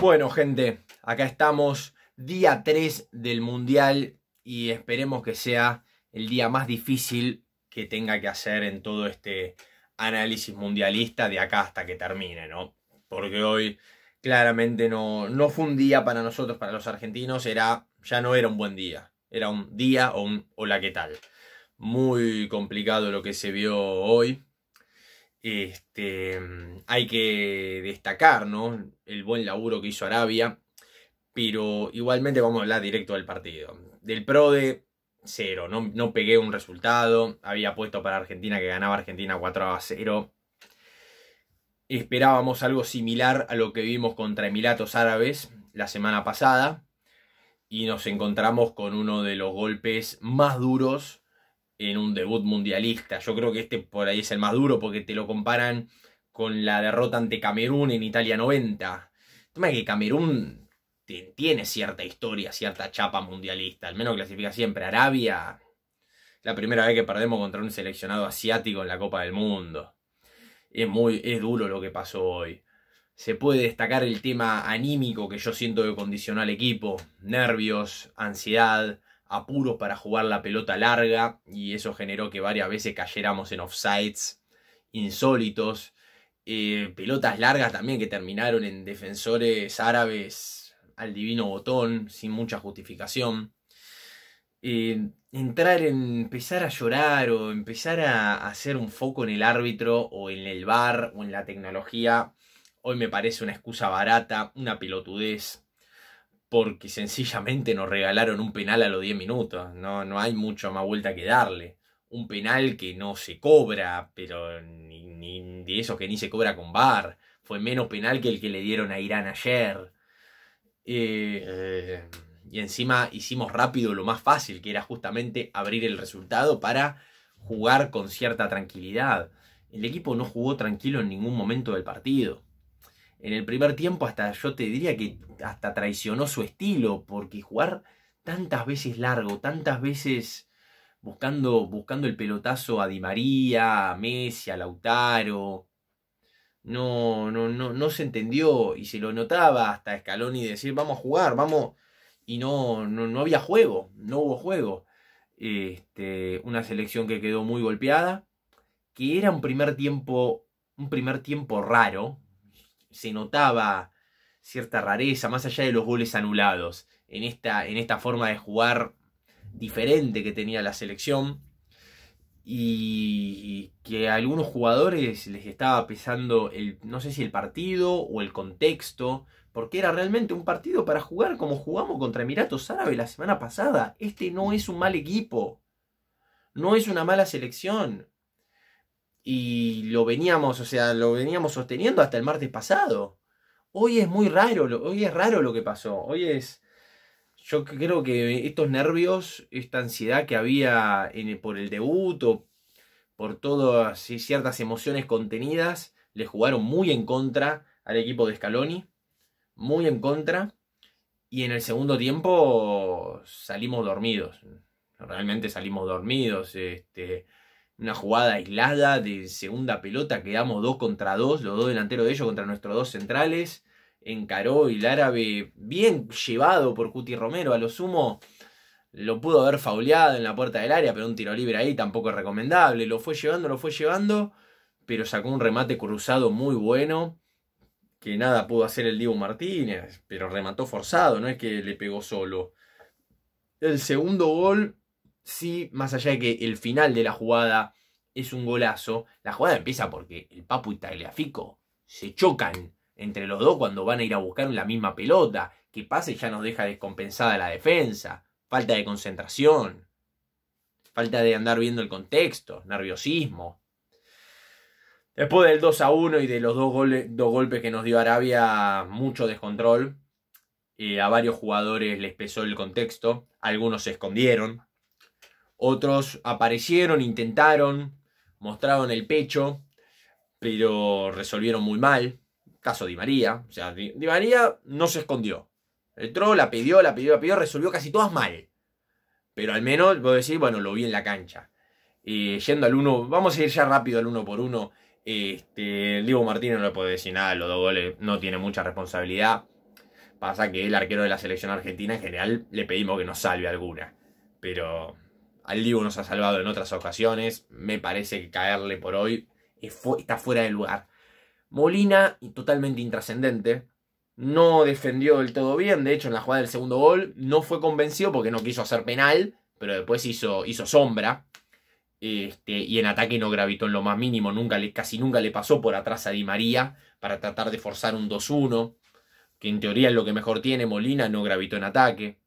Bueno, gente, acá estamos, día 3 del Mundial y esperemos que sea el día más difícil que tenga que hacer en todo este análisis mundialista de acá hasta que termine, ¿no? Porque hoy claramente no, no fue un día para nosotros, para los argentinos, era, ya no era un buen día, era un día o un hola qué tal. Muy complicado lo que se vio hoy, este, mm, hay que destacar el buen laburo que hizo Arabia, pero igualmente vamos a hablar directo del partido. Del Pro de cero, no, no pegué un resultado, había puesto para Argentina que ganaba Argentina 4 a 0. Esperábamos algo similar a lo que vimos contra Emiratos Árabes la semana pasada y nos encontramos con uno de los golpes más duros en un debut mundialista. Yo creo que este por ahí es el más duro porque te lo comparan con la derrota ante Camerún en Italia 90. El tema que Camerún tiene cierta historia, cierta chapa mundialista, al menos clasifica siempre. Arabia, la primera vez que perdemos contra un seleccionado asiático en la Copa del Mundo. Es, muy, es duro lo que pasó hoy. Se puede destacar el tema anímico que yo siento que condicionó al equipo. Nervios, ansiedad, apuros para jugar la pelota larga y eso generó que varias veces cayéramos en offsides insólitos. Eh, pelotas largas también que terminaron en defensores árabes al divino botón, sin mucha justificación. Eh, entrar en empezar a llorar o empezar a, hacer un foco en el árbitro o en el bar o en la tecnología, hoy me parece una excusa barata, una pelotudez porque sencillamente nos regalaron un penal a los 10 minutos. No, no hay mucho más vuelta que darle. Un penal que no se cobra, pero ni, de que ni se cobra con VAR. Fue menos penal que el que le dieron a Irán ayer. Eh, y encima hicimos rápido lo más fácil, que era justamente abrir el resultado para jugar con cierta tranquilidad. El equipo no jugó tranquilo en ningún momento del partido en el primer tiempo hasta yo te diría que hasta traicionó su estilo, porque jugar tantas veces largo, tantas veces buscando, buscando el pelotazo a Di María, a Messi, a Lautaro, no, no, no, no se entendió y se lo notaba hasta y decir vamos a jugar, vamos, y no, no, no había juego, no hubo juego. Este, una selección que quedó muy golpeada, que era un primer tiempo, un primer tiempo raro, se notaba cierta rareza, más allá de los goles anulados, en esta, en esta forma de jugar diferente que tenía la selección y que a algunos jugadores les estaba pesando el, no sé si el partido o el contexto, porque era realmente un partido para jugar como jugamos contra Emiratos Árabes la semana pasada. Este no es un mal equipo, no es una mala selección y lo veníamos, o sea, lo veníamos sosteniendo hasta el martes pasado. Hoy es muy raro, hoy es raro lo que pasó. Hoy es yo creo que estos nervios, esta ansiedad que había en por el debut o por todas ciertas emociones contenidas, le jugaron muy en contra al equipo de Scaloni, muy en contra. Y en el segundo tiempo salimos dormidos, realmente salimos dormidos. Este, una jugada aislada de segunda pelota, quedamos dos contra dos, los dos delanteros de ellos contra nuestros dos centrales, encaró el árabe bien llevado por Cuti Romero, a lo sumo lo pudo haber fauleado en la puerta del área, pero un tiro libre ahí tampoco es recomendable, lo fue llevando, lo fue llevando, pero sacó un remate cruzado muy bueno, que nada pudo hacer el Diego Martínez, pero remató forzado, no es que le pegó solo. El segundo gol sí, más allá de que el final de la jugada es un golazo, la jugada empieza porque el Papu y Tagliafico se chocan entre los dos cuando van a ir a buscar la misma pelota. Que pase ya nos deja descompensada la defensa. Falta de concentración. Falta de andar viendo el contexto. Nerviosismo. Después del 2 a 1 y de los dos, dos golpes que nos dio Arabia, mucho descontrol. Eh, a varios jugadores les pesó el contexto. Algunos se escondieron. Otros aparecieron, intentaron, mostraron el pecho, pero resolvieron muy mal. Caso Di María. O sea, Di, María no se escondió. El troll la pidió, la pidió, la pidió, resolvió casi todas mal. Pero al menos, puedo decir, bueno, lo vi en la cancha. yendo al uno, vamos a ir ya rápido al uno por uno. Este, Diego Martínez no le puede decir nada, los dos goles no tiene mucha responsabilidad. Pasa que el arquero de la selección argentina en general le pedimos que nos salve alguna. Pero al nos ha salvado en otras ocasiones. Me parece que caerle por hoy está fuera de lugar. Molina, totalmente intrascendente. No defendió del todo bien. De hecho, en la jugada del segundo gol no fue convencido porque no quiso hacer penal. Pero después hizo, sombra. Este, y en ataque no gravitó en lo más mínimo. Nunca casi nunca le pasó por atrás a Di María para tratar de forzar un 2-1. Que en teoría es lo que mejor tiene. Molina no gravitó en ataque.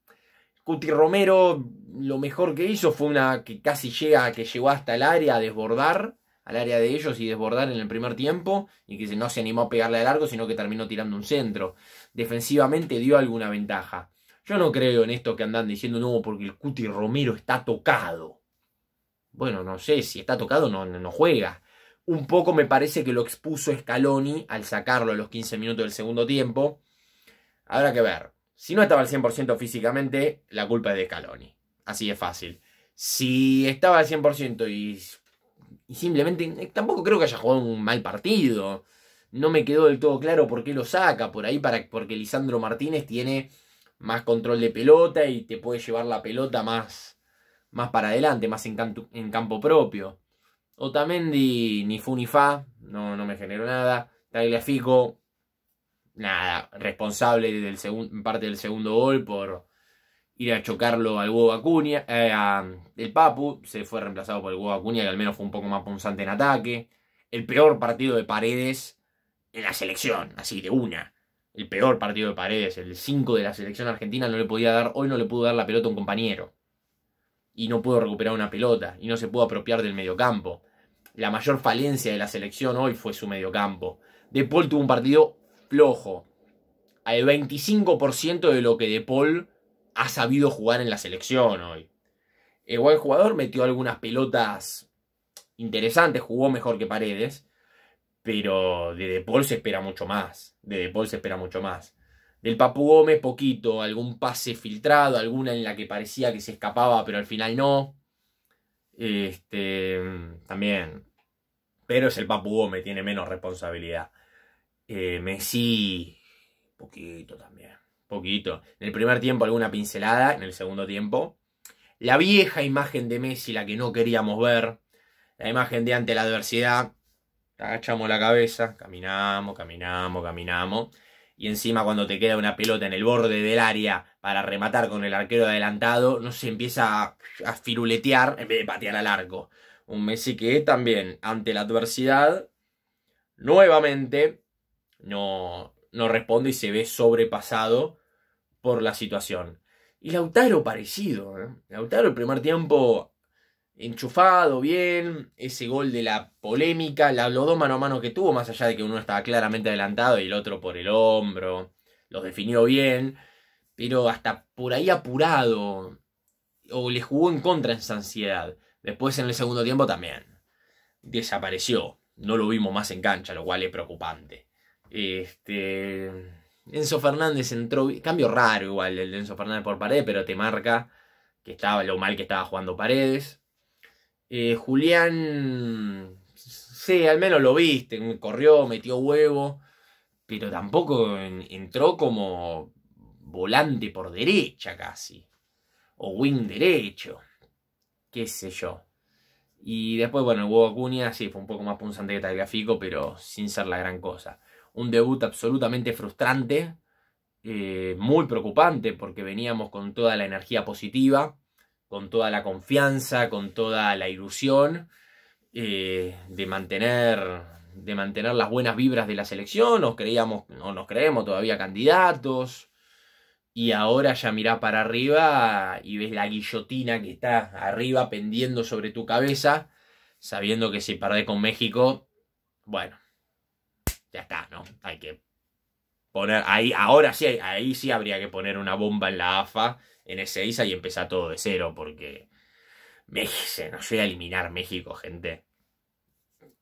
Cuti Romero lo mejor que hizo fue una que casi llega, que llegó hasta el área a desbordar, al área de ellos y desbordar en el primer tiempo, y que no se animó a pegarle al largo, sino que terminó tirando un centro. Defensivamente dio alguna ventaja. Yo no creo en esto que andan diciendo, no, porque el Cuti Romero está tocado. Bueno, no sé, si está tocado no, no juega. Un poco me parece que lo expuso Scaloni al sacarlo a los 15 minutos del segundo tiempo. Habrá que ver. Si no estaba al 100% físicamente, la culpa es de Scaloni. Así es fácil. Si estaba al 100% y, simplemente eh, tampoco creo que haya jugado un mal partido. No me quedó del todo claro por qué lo saca. Por ahí para, porque Lisandro Martínez tiene más control de pelota y te puede llevar la pelota más, más para adelante, más en, campo propio. Otamendi ni fu ni fa, no, no me generó nada. Fico nada, responsable del parte del segundo gol por ir a chocarlo al Hugo Acuña, eh, el Papu, se fue reemplazado por el Hugo Acuña, que al menos fue un poco más punzante en ataque. El peor partido de Paredes en la selección, así de una. El peor partido de Paredes, el 5 de la selección argentina, no le podía dar, hoy no le pudo dar la pelota a un compañero. Y no pudo recuperar una pelota, y no se pudo apropiar del mediocampo. La mayor falencia de la selección hoy fue su mediocampo. De Paul tuvo un partido ojo, al 25% de lo que De Paul ha sabido jugar en la selección hoy. El buen jugador metió algunas pelotas interesantes, jugó mejor que Paredes, pero de De Paul se espera mucho más. De De Paul se espera mucho más. Del Papu Gómez, poquito, algún pase filtrado, alguna en la que parecía que se escapaba, pero al final no. Este, mm, también. Pero es el Papu Gómez, tiene menos responsabilidad. Eh, Messi, poquito también, poquito. En el primer tiempo alguna pincelada, en el segundo tiempo. La vieja imagen de Messi, la que no queríamos ver, la imagen de ante la adversidad, agachamos la cabeza, caminamos, caminamos, caminamos. Y encima cuando te queda una pelota en el borde del área para rematar con el arquero adelantado, no se empieza a, a firuletear en vez de patear al arco. Un Messi que también ante la adversidad, nuevamente no, no responde y se ve sobrepasado por la situación. Y Lautaro parecido. ¿eh? Lautaro el primer tiempo enchufado, bien. Ese gol de la polémica, la, los dos mano a mano que tuvo, más allá de que uno estaba claramente adelantado y el otro por el hombro. Los definió bien. Pero hasta por ahí apurado. O le jugó en contra en ansiedad. Después en el segundo tiempo también. Desapareció. No lo vimos más en cancha, lo cual es preocupante. Este, Enzo Fernández entró, cambio raro igual el de Enzo Fernández por pared, pero te marca que estaba lo mal que estaba jugando Paredes. Eh, Julián, sí, al menos lo viste, corrió, metió huevo, pero tampoco entró como volante por derecha casi, o wing derecho, qué sé yo. Y después, bueno, el huevo Acuña, sí, fue un poco más punzante que gráfico, pero sin ser la gran cosa un debut absolutamente frustrante, eh, muy preocupante porque veníamos con toda la energía positiva, con toda la confianza, con toda la ilusión eh, de mantener de mantener las buenas vibras de la selección, nos creíamos, no nos creemos todavía candidatos, y ahora ya mirás para arriba y ves la guillotina que está arriba pendiendo sobre tu cabeza, sabiendo que si perdés con México, bueno, ya está, ¿no? Hay que poner ahí, ahora sí, ahí sí habría que poner una bomba en la AFA, en ese ISA y empezar todo de cero, porque se nos voy a eliminar México, gente.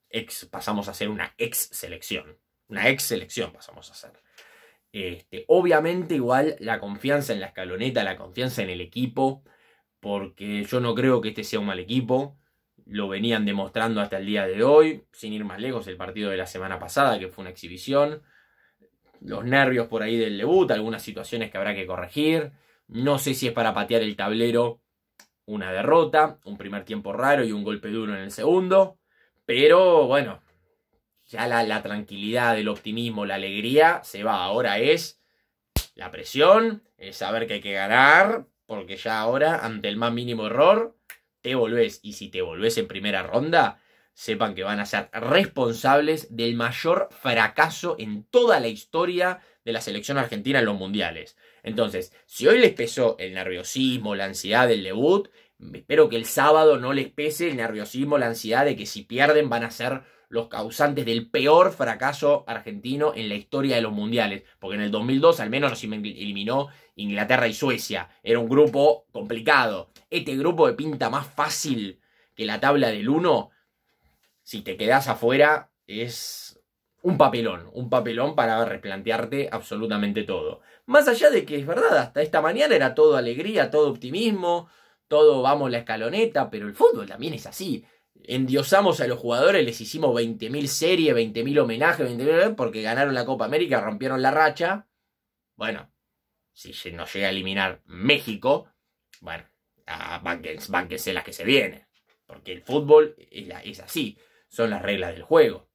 Ex, pasamos a ser una ex selección. Una ex selección pasamos a ser. Este, obviamente, igual la confianza en la escaloneta, la confianza en el equipo, porque yo no creo que este sea un mal equipo lo venían demostrando hasta el día de hoy, sin ir más lejos, el partido de la semana pasada, que fue una exhibición, los nervios por ahí del debut, algunas situaciones que habrá que corregir, no sé si es para patear el tablero una derrota, un primer tiempo raro y un golpe duro en el segundo, pero bueno, ya la, tranquilidad, el optimismo, la alegría se va, ahora es la presión, es saber que hay que ganar, porque ya ahora, ante el más mínimo error, te volvés. Y si te volvés en primera ronda, sepan que van a ser responsables del mayor fracaso en toda la historia de la selección argentina en los mundiales. Entonces, si hoy les pesó el nerviosismo, la ansiedad del debut, espero que el sábado no les pese el nerviosismo, la ansiedad de que si pierden van a ser los causantes del peor fracaso argentino en la historia de los mundiales, porque en el 2002 al menos nos eliminó Inglaterra y Suecia, era un grupo complicado, este grupo de pinta más fácil que la tabla del 1, si te quedas afuera es un papelón, un papelón para replantearte absolutamente todo. Más allá de que es verdad, hasta esta mañana era todo alegría, todo optimismo, todo vamos la escaloneta, pero el fútbol también es así endiosamos a los jugadores, les hicimos 20.000 series, 20.000 homenajes, 20.000 porque ganaron la Copa América, rompieron la racha. Bueno, si nos llega a eliminar México, bueno, bánquense las que se vienen. Porque el fútbol es así, son las reglas del juego.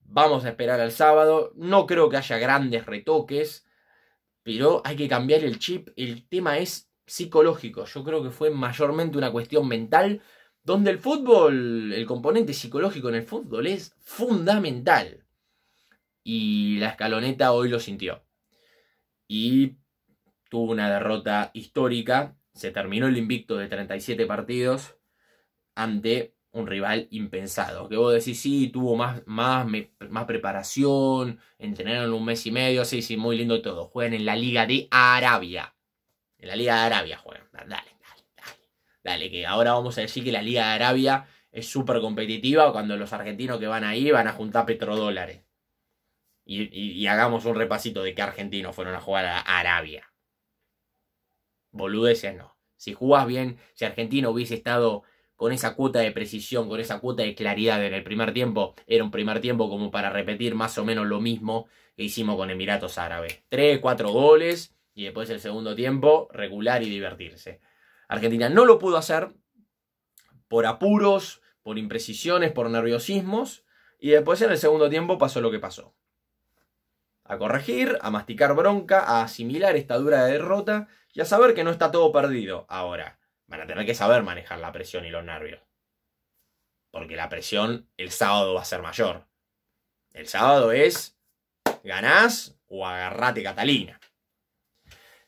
Vamos a esperar al sábado, no creo que haya grandes retoques, pero hay que cambiar el chip. El tema es psicológico, yo creo que fue mayormente una cuestión mental donde el fútbol, el componente psicológico en el fútbol es fundamental. Y la escaloneta hoy lo sintió. Y tuvo una derrota histórica. Se terminó el invicto de 37 partidos ante un rival impensado. Que vos decís, sí, tuvo más, más, más preparación, entrenaron un mes y medio, sí, sí, muy lindo todo. Juegan en la Liga de Arabia. En la Liga de Arabia juegan, dale dale, que ahora vamos a decir que la Liga de Arabia es súper competitiva cuando los argentinos que van ahí van a juntar petrodólares. Y, hagamos un repasito de qué argentinos fueron a jugar a Arabia. Boludeces no. Si jugás bien, si Argentino hubiese estado con esa cuota de precisión, con esa cuota de claridad en el primer tiempo, era un primer tiempo como para repetir más o menos lo mismo que hicimos con Emiratos Árabes. Tres, cuatro goles y después el segundo tiempo regular y divertirse. Argentina no lo pudo hacer por apuros, por imprecisiones, por nerviosismos. Y después en el segundo tiempo pasó lo que pasó. A corregir, a masticar bronca, a asimilar esta dura derrota y a saber que no está todo perdido. Ahora, van a tener que saber manejar la presión y los nervios. Porque la presión el sábado va a ser mayor. El sábado es ganás o agarrate Catalina.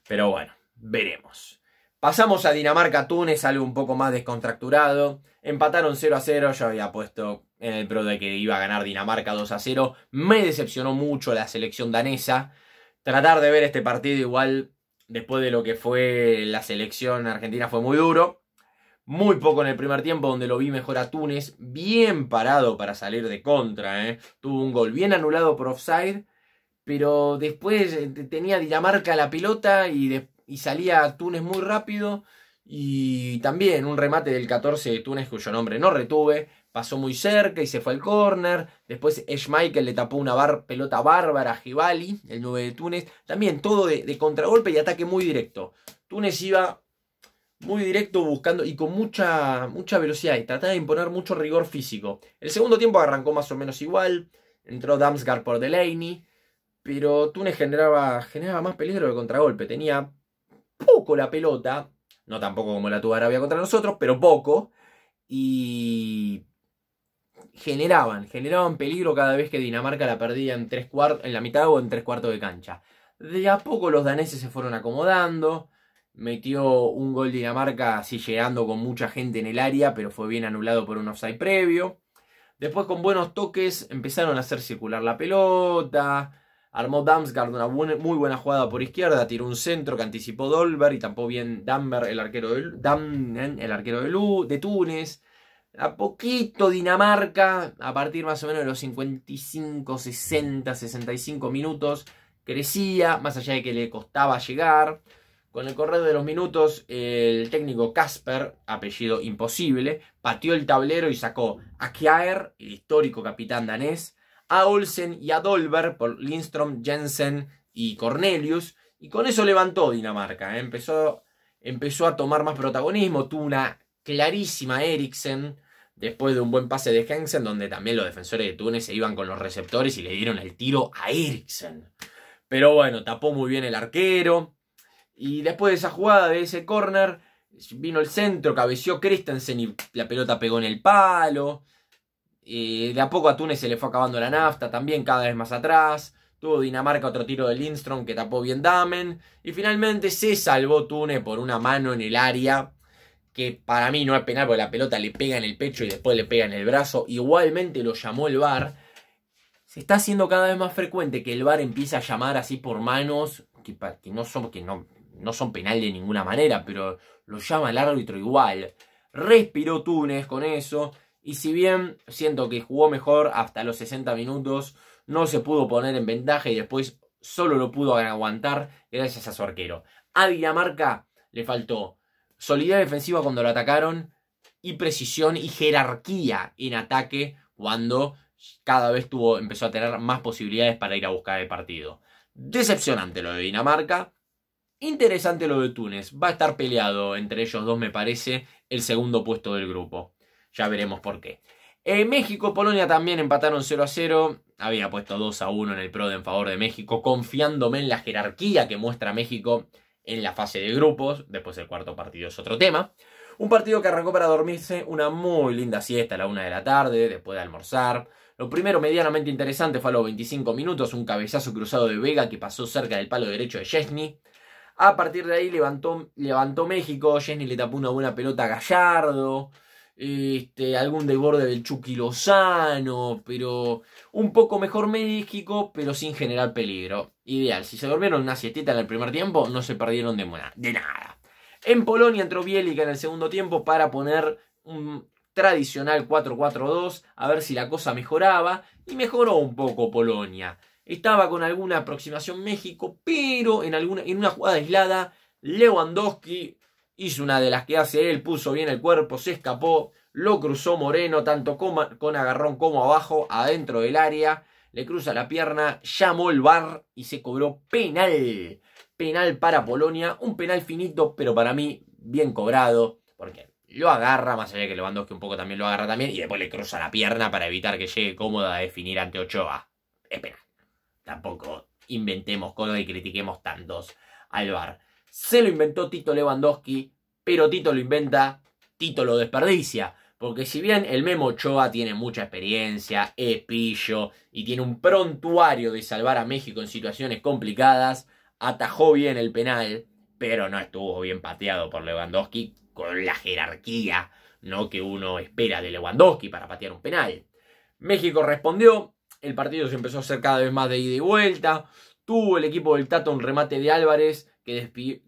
Pero bueno, veremos. Pasamos a Dinamarca-Túnez, algo un poco más descontracturado. Empataron 0 a 0, yo había puesto en el pro de que iba a ganar Dinamarca 2 a 0. Me decepcionó mucho la selección danesa. Tratar de ver este partido igual después de lo que fue la selección argentina fue muy duro. Muy poco en el primer tiempo, donde lo vi mejor a Túnez. Bien parado para salir de contra. ¿eh? Tuvo un gol bien anulado por offside. Pero después eh, tenía Dinamarca la pelota y después y salía Túnez muy rápido. Y también un remate del 14 de Túnez cuyo nombre no retuve. Pasó muy cerca y se fue al córner. Después Schmeichel le tapó una pelota bárbara a Gibali, el 9 de Túnez. También todo de, contragolpe y ataque muy directo. Túnez iba muy directo buscando y con mucha, mucha velocidad y trataba de imponer mucho rigor físico. El segundo tiempo arrancó más o menos igual. Entró Damsgaard por Delaney. Pero Túnez generaba, generaba más peligro de contragolpe. Tenía poco la pelota, no tampoco como la tuvo Arabia contra nosotros, pero poco, y generaban, generaban peligro cada vez que Dinamarca la perdía en, tres en la mitad o en tres cuartos de cancha. De a poco los daneses se fueron acomodando, metió un gol Dinamarca así llegando con mucha gente en el área, pero fue bien anulado por un offside previo. Después con buenos toques empezaron a hacer circular la pelota, Armó Damsgaard una muy buena jugada por izquierda, tiró un centro que anticipó Dolber y tampoco bien Dammer, el arquero de, el arquero de, Túnez. A poquito Dinamarca, a partir más o menos de los 55, 60, 65 minutos, crecía, más allá de que le costaba llegar. Con el correr de los minutos, el técnico Casper, apellido imposible, pateó el tablero y sacó a Kjaer, el histórico capitán danés, a Olsen y a Dolber por Lindström, Jensen y Cornelius. Y con eso levantó Dinamarca. ¿eh? Empezó, empezó a tomar más protagonismo. Tuvo una clarísima Eriksen después de un buen pase de Jensen. donde también los defensores de Túnez se iban con los receptores y le dieron el tiro a Eriksen. Pero bueno, tapó muy bien el arquero. Y después de esa jugada, de ese córner, vino el centro, cabeció Christensen y la pelota pegó en el palo de a poco a Túnez se le fue acabando la nafta, también cada vez más atrás. Tuvo Dinamarca otro tiro de Lindstrom que tapó bien Damen. Y finalmente se salvó Túnez por una mano en el área. Que para mí no es penal porque la pelota le pega en el pecho y después le pega en el brazo. Igualmente lo llamó el VAR. Se está haciendo cada vez más frecuente que el VAR empiece a llamar así por manos. Que, no son, que no, no son penal de ninguna manera, pero lo llama el árbitro igual. Respiró Túnez con eso. Y si bien siento que jugó mejor hasta los 60 minutos, no se pudo poner en ventaja y después solo lo pudo aguantar gracias a su arquero. A Dinamarca le faltó solidez defensiva cuando lo atacaron y precisión y jerarquía en ataque cuando cada vez tuvo, empezó a tener más posibilidades para ir a buscar el partido. Decepcionante lo de Dinamarca. Interesante lo de Túnez. Va a estar peleado entre ellos dos, me parece, el segundo puesto del grupo. Ya veremos por qué. En eh, México, Polonia también empataron 0 a 0. Había puesto 2 a 1 en el de en favor de México, confiándome en la jerarquía que muestra México en la fase de grupos. Después el cuarto partido es otro tema. Un partido que arrancó para dormirse una muy linda siesta a la una de la tarde, después de almorzar. Lo primero medianamente interesante fue a los 25 minutos, un cabezazo cruzado de Vega que pasó cerca del palo derecho de Chesney. A partir de ahí levantó, levantó México, Chesney le tapó una buena pelota a Gallardo este, algún desborde del Chucky Lozano, pero un poco mejor México, pero sin generar peligro. Ideal, si se durmieron una siestita en el primer tiempo, no se perdieron de, de nada. En Polonia entró Bielica en el segundo tiempo para poner un tradicional 4-4-2, a ver si la cosa mejoraba, y mejoró un poco Polonia. Estaba con alguna aproximación México, pero en, alguna, en una jugada aislada, Lewandowski hizo una de las que hace él, puso bien el cuerpo, se escapó, lo cruzó Moreno, tanto con, con agarrón como abajo, adentro del área, le cruza la pierna, llamó el bar y se cobró penal. Penal para Polonia, un penal finito, pero para mí bien cobrado, porque lo agarra, más allá de que Lewandowski un poco también lo agarra también, y después le cruza la pierna para evitar que llegue cómoda a definir ante Ochoa. Es penal. Tampoco inventemos cosas y critiquemos tantos al bar. Se lo inventó Tito Lewandowski, pero Tito lo inventa, Tito lo desperdicia. Porque si bien el Memo Ochoa tiene mucha experiencia, es pillo y tiene un prontuario de salvar a México en situaciones complicadas, atajó bien el penal, pero no estuvo bien pateado por Lewandowski con la jerarquía ¿no? que uno espera de Lewandowski para patear un penal. México respondió, el partido se empezó a hacer cada vez más de ida y vuelta, tuvo el equipo del Tato un remate de Álvarez que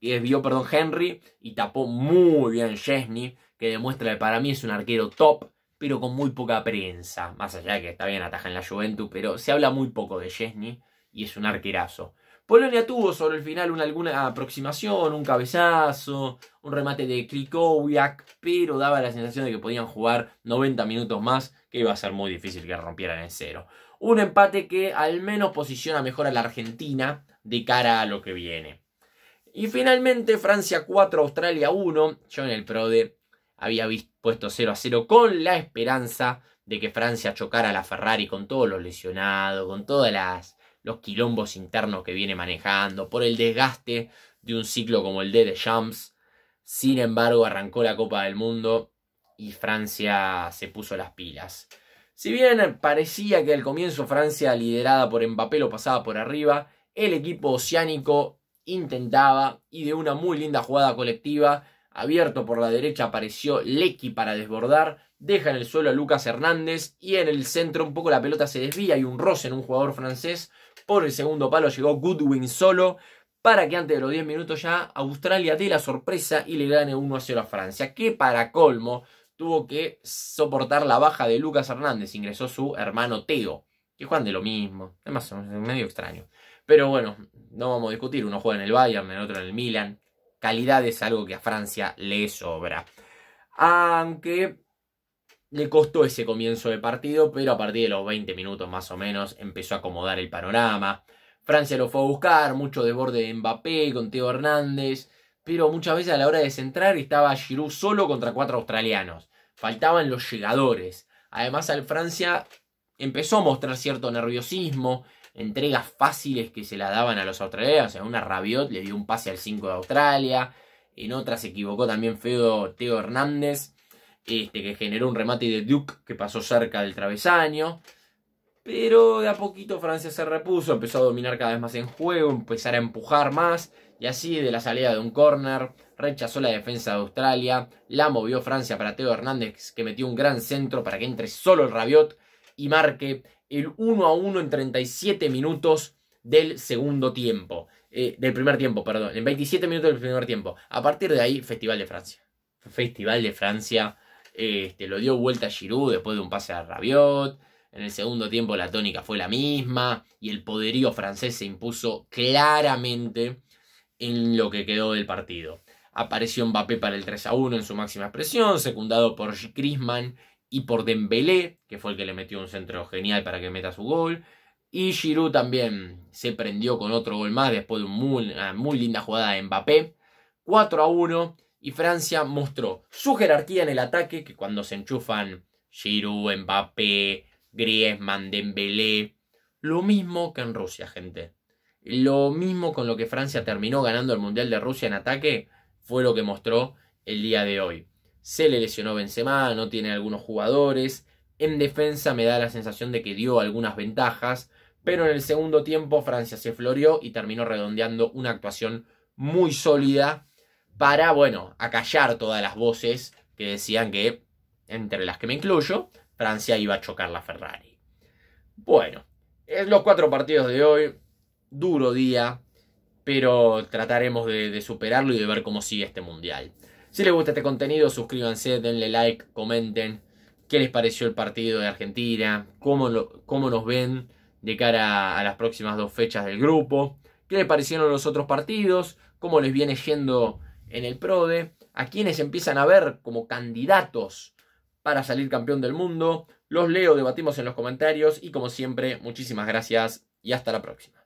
desvió, perdón, Henry y tapó muy bien Chesney, que demuestra que para mí es un arquero top, pero con muy poca prensa. Más allá de que está bien ataja en la Juventus, pero se habla muy poco de Chesney y es un arquerazo. Polonia tuvo sobre el final una, alguna aproximación, un cabezazo, un remate de Klikowiak, pero daba la sensación de que podían jugar 90 minutos más, que iba a ser muy difícil que rompieran en cero. Un empate que al menos posiciona mejor a la Argentina de cara a lo que viene. Y finalmente Francia 4, Australia 1. Yo en el PRODE había puesto 0 a 0 con la esperanza de que Francia chocara a la Ferrari con todos los lesionados, con todos los quilombos internos que viene manejando, por el desgaste de un ciclo como el de Deschamps. Sin embargo, arrancó la Copa del Mundo y Francia se puso las pilas. Si bien parecía que al comienzo Francia liderada por Mbappé lo pasaba por arriba, el equipo oceánico intentaba y de una muy linda jugada colectiva, abierto por la derecha apareció Lecky para desbordar, deja en el suelo a Lucas Hernández y en el centro un poco la pelota se desvía y un roce en un jugador francés. Por el segundo palo llegó Goodwin solo para que antes de los 10 minutos ya Australia dé la sorpresa y le gane 1 a 0 a Francia, que para colmo tuvo que soportar la baja de Lucas Hernández, ingresó su hermano Teo que juegan de lo mismo. Además, es medio extraño. Pero bueno, no vamos a discutir. Uno juega en el Bayern, el otro en el Milan. Calidad es algo que a Francia le sobra. Aunque le costó ese comienzo de partido, pero a partir de los 20 minutos más o menos empezó a acomodar el panorama. Francia lo fue a buscar, mucho desborde de Mbappé con Teo Hernández, pero muchas veces a la hora de centrar estaba Giroud solo contra cuatro australianos. Faltaban los llegadores. Además al Francia empezó a mostrar cierto nerviosismo, entregas fáciles que se la daban a los australianos, en una Rabiot le dio un pase al 5 de Australia, en otra se equivocó también feo Teo Hernández, este, que generó un remate de Duke que pasó cerca del travesaño. Pero de a poquito Francia se repuso, empezó a dominar cada vez más en juego, empezar a empujar más. Y así de la salida de un córner, rechazó la defensa de Australia, la movió Francia para Teo Hernández que metió un gran centro para que entre solo el Rabiot y marque el 1 a 1 en 37 minutos del segundo tiempo. Eh, del primer tiempo, perdón. En 27 minutos del primer tiempo. A partir de ahí, Festival de Francia. Festival de Francia. Este, lo dio vuelta Giroud después de un pase a Rabiot. En el segundo tiempo la tónica fue la misma y el poderío francés se impuso claramente en lo que quedó del partido. Apareció Mbappé para el 3 a 1 en su máxima expresión, secundado por Griezmann y por Dembélé, que fue el que le metió un centro genial para que meta su gol. Y Giroud también se prendió con otro gol más después de una muy linda jugada de Mbappé. 4 a 1 y Francia mostró su jerarquía en el ataque, que cuando se enchufan Giroud, Mbappé, Griezmann, Dembélé, lo mismo que en Rusia, gente. Lo mismo con lo que Francia terminó ganando el Mundial de Rusia en ataque, fue lo que mostró el día de hoy se le lesionó Benzema, no tiene algunos jugadores. En defensa me da la sensación de que dio algunas ventajas, pero en el segundo tiempo Francia se floreó y terminó redondeando una actuación muy sólida para, bueno, acallar todas las voces que decían que, entre las que me incluyo, Francia iba a chocar la Ferrari. Bueno, los cuatro partidos de hoy, duro día, pero trataremos de superarlo y de ver cómo sigue este mundial. Si les gusta este contenido, suscríbanse, denle like, comenten qué les pareció el partido de Argentina, cómo, nos ven de cara a las próximas dos fechas del grupo, qué les parecieron los otros partidos, cómo les viene yendo en el PRODE, a quienes empiezan a ver como candidatos para salir campeón del mundo. Los leo, debatimos en los comentarios y como siempre, muchísimas gracias y hasta la próxima.